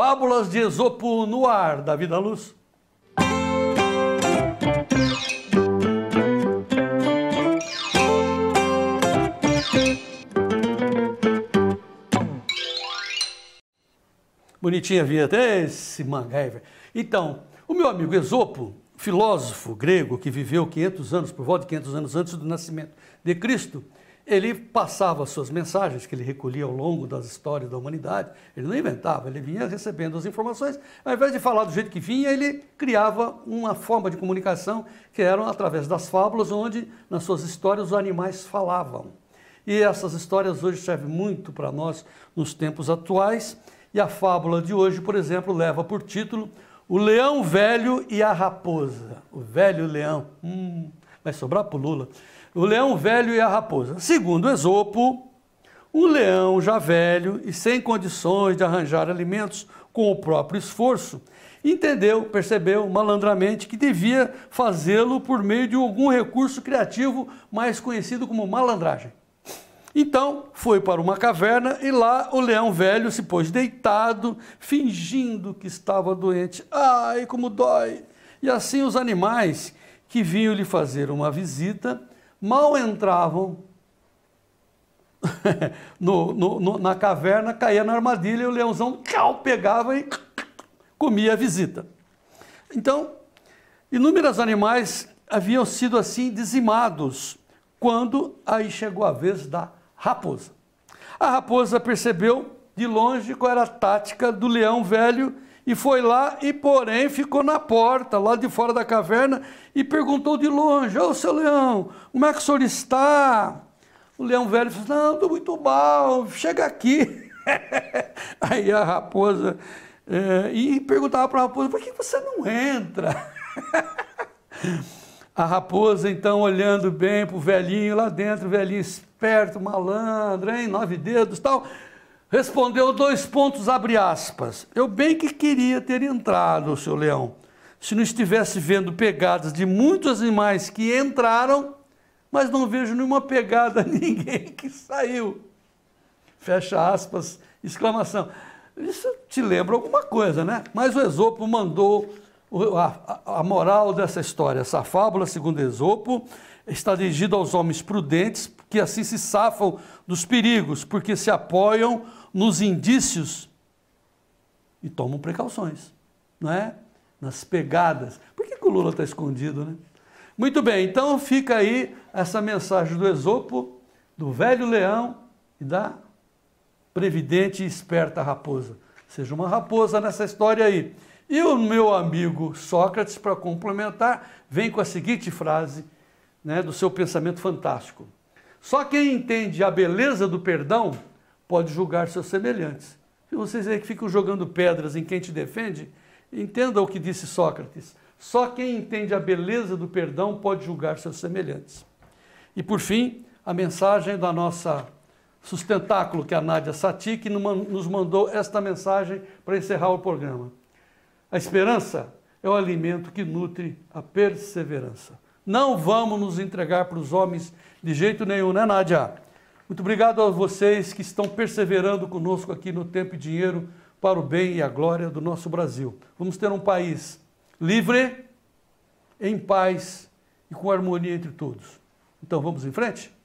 Fábulas de Esopo no ar, Davi da Luz. Bonitinha a vinheta, esse MacGyver. Então, o meu amigo Esopo, filósofo grego que viveu 500 anos, por volta de 500 anos antes do nascimento de Cristo, ele passava suas mensagens que ele recolhia ao longo das histórias da humanidade, ele não inventava, ele vinha recebendo as informações, ao invés de falar do jeito que vinha, ele criava uma forma de comunicação que era através das fábulas, onde nas suas histórias os animais falavam. E essas histórias hoje servem muito para nós nos tempos atuais, e a fábula de hoje, por exemplo, leva por título O Leão Velho e a Raposa. O Velho Leão. Hum vai sobrar para o Lula. O leão velho e a raposa. Segundo Esopo, o leão já velho e sem condições de arranjar alimentos com o próprio esforço, entendeu, percebeu malandramente que devia fazê-lo por meio de algum recurso criativo mais conhecido como malandragem. Então foi para uma caverna e lá o leão velho se pôs deitado, fingindo que estava doente. Ai, como dói! E assim os animais que vinham lhe fazer uma visita, mal entravam no, no, no, na caverna, caía na armadilha e o leãozão cal, pegava e comia a visita. Então, inúmeros animais haviam sido assim dizimados quando aí chegou a vez da raposa. A raposa percebeu de longe qual era a tática do leão velho e foi lá e, porém, ficou na porta, lá de fora da caverna, e perguntou de longe: Ô seu leão, como é que o senhor está? O leão velho falou: Não, estou muito mal, chega aqui. Aí a raposa, é, e perguntava para a raposa: Por que você não entra? a raposa, então, olhando bem para o velhinho lá dentro, o velhinho esperto, malandro, hein, nove dedos tal Respondeu dois pontos, abre aspas. Eu bem que queria ter entrado, seu leão, se não estivesse vendo pegadas de muitos animais que entraram, mas não vejo nenhuma pegada, ninguém que saiu. Fecha aspas, exclamação. Isso te lembra alguma coisa, né? Mas o Esopo mandou a, a, a, moral dessa história. Essa fábula, segundo Esopo, está dirigida aos homens prudentes, que assim se safam dos perigos, porque se apoiam nos indícios e tomam precauções, não é? Nas pegadas. Por que, que o Lula está escondido, né? Muito bem, então fica aí essa mensagem do Esopo, do velho leão e da previdente e esperta raposa. Seja uma raposa nessa história aí. E o meu amigo Sócrates, para complementar, vem com a seguinte frase né, do seu pensamento fantástico. Só quem entende a beleza do perdão pode julgar seus semelhantes. E vocês aí que ficam jogando pedras em quem te defende, entenda o que disse Sócrates. Só quem entende a beleza do perdão pode julgar seus semelhantes. E por fim, a mensagem da nossa sustentáculo, que é a Nádia Sati, que nos mandou esta mensagem para encerrar o programa. A esperança é o alimento que nutre a perseverança. Não vamos nos entregar para os homens de jeito nenhum, né, Nádia? Muito obrigado a vocês que estão perseverando conosco aqui no Tempo e Dinheiro para o bem e a glória do nosso Brasil. Vamos ter um país livre, em paz e com harmonia entre todos. Então vamos em frente?